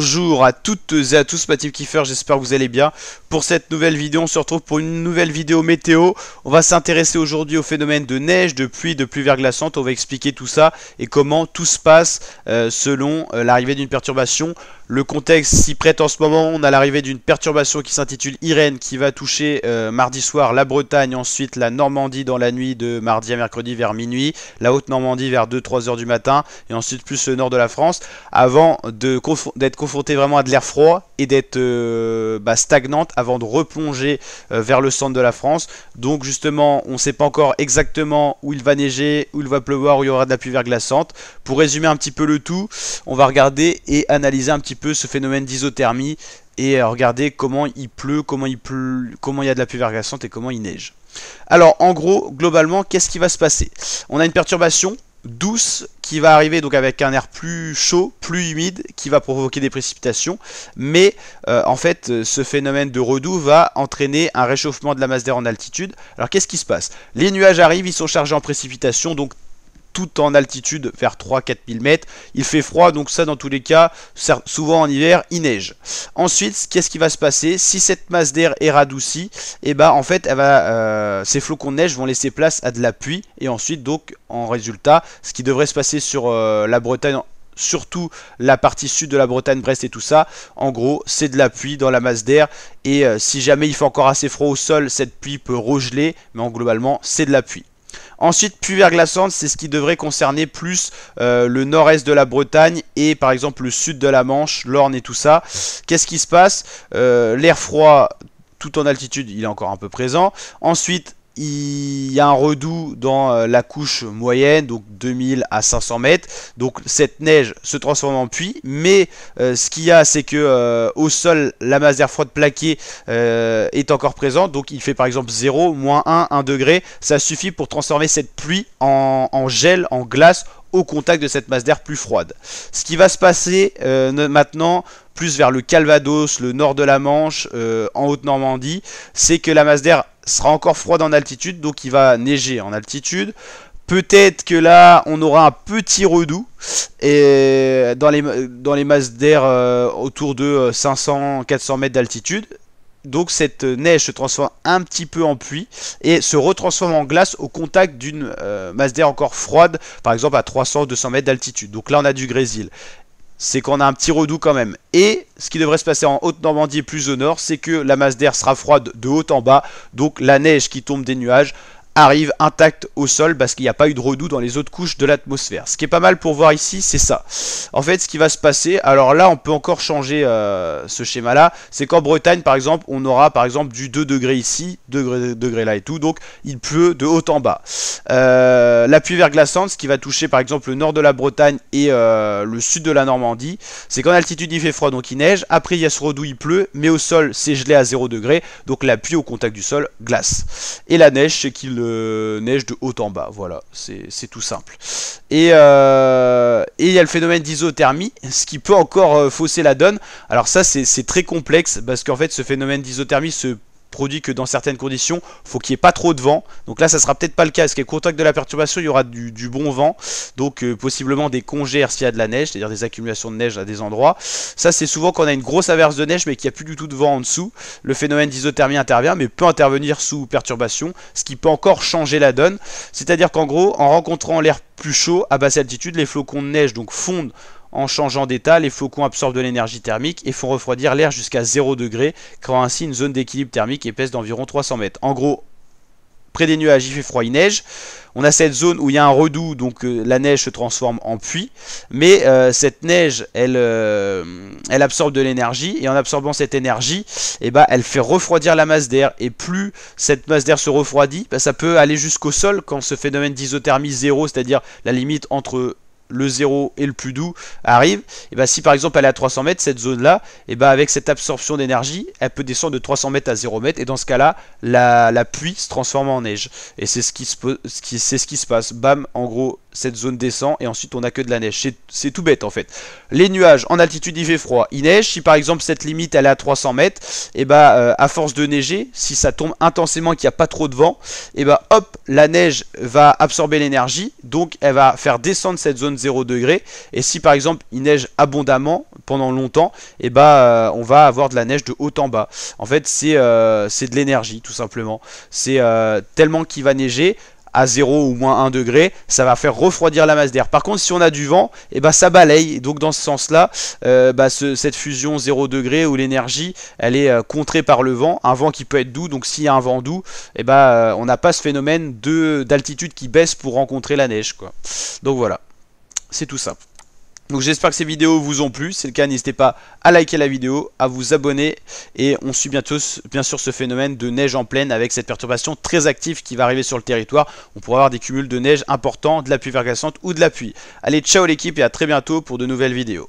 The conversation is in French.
Bonjour à toutes et à tous, Mathilde Kiffer, j'espère que vous allez bien. Pour cette nouvelle vidéo, on se retrouve pour une nouvelle vidéo météo. On va s'intéresser aujourd'hui au phénomène de neige, de pluie, de pluie verglaçante. On va expliquer tout ça et comment tout se passe euh, selon euh, l'arrivée d'une perturbation. Le contexte s'y prête en ce moment, on a l'arrivée d'une perturbation qui s'intitule Irène qui va toucher euh, mardi soir la Bretagne, ensuite la Normandie dans la nuit de mardi à mercredi vers minuit, la Haute-Normandie vers 2-3 heures du matin et ensuite plus le nord de la France avant d'être confronté vraiment à de l'air froid et d'être euh, bah, stagnante avant de replonger euh, vers le centre de la France. Donc justement, on sait pas encore exactement où il va neiger, où il va pleuvoir, où il y aura de la pluie verglaçante. Pour résumer un petit peu le tout, on va regarder et analyser un petit peu ce phénomène d'isothermie et euh, regarder comment il pleut, comment il pleut, comment il y a de la pluie verglaçante et comment il neige. Alors en gros, globalement, qu'est-ce qui va se passer On a une perturbation douce qui va arriver donc avec un air plus chaud, plus humide, qui va provoquer des précipitations. Mais euh, en fait, euh, ce phénomène de redoux va entraîner un réchauffement de la masse d'air en altitude. Alors qu'est-ce qui se passe Les nuages arrivent, ils sont chargés en précipitations, donc tout en altitude, vers 3-4000 mètres. Il fait froid, donc ça dans tous les cas, souvent en hiver, il neige. Ensuite, qu'est-ce qui va se passer Si cette masse d'air est radoucie, et eh ben, en fait, euh, ces flocons de neige vont laisser place à de la pluie, et ensuite, donc, en résultat, ce qui devrait se passer sur euh, la Bretagne surtout la partie sud de la Bretagne, Brest et tout ça. En gros, c'est de la pluie dans la masse d'air. Et euh, si jamais il fait encore assez froid au sol, cette pluie peut regeler. Mais en, globalement, c'est de la pluie. Ensuite, pluie glaçante, c'est ce qui devrait concerner plus euh, le nord-est de la Bretagne et par exemple le sud de la Manche, l'Orne et tout ça. Qu'est-ce qui se passe euh, L'air froid tout en altitude, il est encore un peu présent. Ensuite, il y a un redout dans euh, la couche moyenne, donc 2000 à 500 mètres. Donc cette neige se transforme en pluie, mais euh, ce qu'il y a, c'est que euh, au sol, la masse d'air froide plaquée est encore présente. Donc il fait par exemple 0, moins 1, 1 degré. Ça suffit pour transformer cette pluie en, gel, en glace, au contact de cette masse d'air plus froide. Ce qui va se passer maintenant, plus vers le Calvados, le nord de la Manche, en Haute-Normandie, c'est que la masse d'air sera encore froide en altitude, donc il va neiger en altitude. Peut-être que là, on aura un petit redoux et dans, les, dans les masses d'air euh, autour de 500-400 euh, mètres d'altitude. Donc cette neige se transforme un petit peu en pluie et se retransforme en glace au contact d'une euh, masse d'air encore froide, par exemple à 300-200 mètres d'altitude. Donc là on a du grésil c'est qu'on a un petit redout quand même. Et ce qui devrait se passer en Haute-Normandie plus au nord, c'est que la masse d'air sera froide de haut en bas, donc la neige qui tombe des nuages arrive intact au sol parce qu'il n'y a pas eu de redoux dans les autres couches de l'atmosphère. Ce qui est pas mal pour voir ici, c'est ça. En fait, ce qui va se passer, alors là, on peut encore changer euh, ce schéma-là, c'est qu'en Bretagne, par exemple, on aura par exemple du 2 degrés ici, 2 degrés, là et tout, donc il pleut de haut en bas. Euh, la pluie verglaçante, ce qui va toucher par exemple le nord de la Bretagne et euh, le sud de la Normandie, c'est qu'en altitude, il fait froid, donc il neige. Après, il y a ce redoux, il pleut, mais au sol, c'est gelé à 0 degré, donc la pluie au contact du sol glace. Et la neige, c'est qu'il euh, neige de haut en bas. Voilà, c'est tout simple. Euh, et il y a le phénomène d'isothermie, ce qui peut encore euh, fausser la donne. Alors ça, c'est très complexe, parce qu'en fait, ce phénomène d'isothermie se produit que dans certaines conditions, faut qu'il n'y ait pas trop de vent. Donc là, ça sera peut-être pas le cas, parce qu'au contact de la perturbation, il y aura du, bon vent. Donc euh, possiblement des congères s'il y a de la neige, c'est-à-dire des accumulations de neige à des endroits. Ça, c'est souvent quand on a une grosse averse de neige, mais qu'il n'y a plus du tout de vent en dessous. Le phénomène d'isothermie intervient, mais peut intervenir sous perturbation, ce qui peut encore changer la donne. C'est-à-dire qu'en gros, en rencontrant l'air plus chaud à basse altitude, les flocons de neige donc fondent en changeant d'état, les flocons absorbent de l'énergie thermique et font refroidir l'air jusqu'à 0 degré, créant ainsi une zone d'équilibre thermique épaisse d'environ 300 mètres. En gros, près des nuages, il fait froid, et neige. On a cette zone où il y a un redout, donc euh, la neige se transforme en puits. Mais euh, cette neige, elle, euh, elle absorbe de l'énergie. Et en absorbant cette énergie, eh ben, elle fait refroidir la masse d'air. Et plus cette masse d'air se refroidit, ben, ça peut aller jusqu'au sol quand ce phénomène d'isothermie zéro, c'est-à-dire la limite entre le 0 et le plus doux arrivent, et bah si par exemple elle est à 300 mètres, cette zone là, et bah avec cette absorption d'énergie, elle peut descendre de 300 mètres à 0 mètres, et dans ce cas là, la, pluie se transforme en neige. Et c'est ce, qui se, ce, ce qui se passe. Bam, en gros, cette zone descend et ensuite on a que de la neige. C'est tout bête en fait. Les nuages, en altitude il fait froid, il neige. Si par exemple cette limite elle est à 300 mètres, et eh bah ben, euh, à force de neiger, si ça tombe intensément qu'il n'y a pas trop de vent, et eh bah ben, hop, la neige va absorber l'énergie, donc elle va faire descendre cette zone 0 degré. Et si par exemple il neige abondamment pendant longtemps, et eh bah ben, euh, on va avoir de la neige de haut en bas. En fait c'est euh, C'est de l'énergie tout simplement. C'est tellement qu'il va neiger, à 0 ou moins 1 degré, ça va faire refroidir la masse d'air. Par contre, si on a du vent, et eh ben, ça balaye. donc dans ce sens-là, euh, bah, cette fusion 0 degré où l'énergie, elle est euh, contrée par le vent, un vent qui peut être doux. Donc s'il y a un vent doux, eh ben, euh, on n'a pas ce phénomène d'altitude qui baisse pour rencontrer la neige. Quoi. Donc voilà, c'est tout simple. Donc j'espère que ces vidéos vous ont plu. Si c'est le cas, n'hésitez pas à liker la vidéo, à vous abonner. Et on suit bientôt, bien sûr ce phénomène de neige en pleine avec cette perturbation très active qui va arriver sur le territoire. On pourra avoir des cumuls de neige importants, de la pluie vergassante ou de la pluie. Allez, ciao l'équipe et à très bientôt pour de nouvelles vidéos.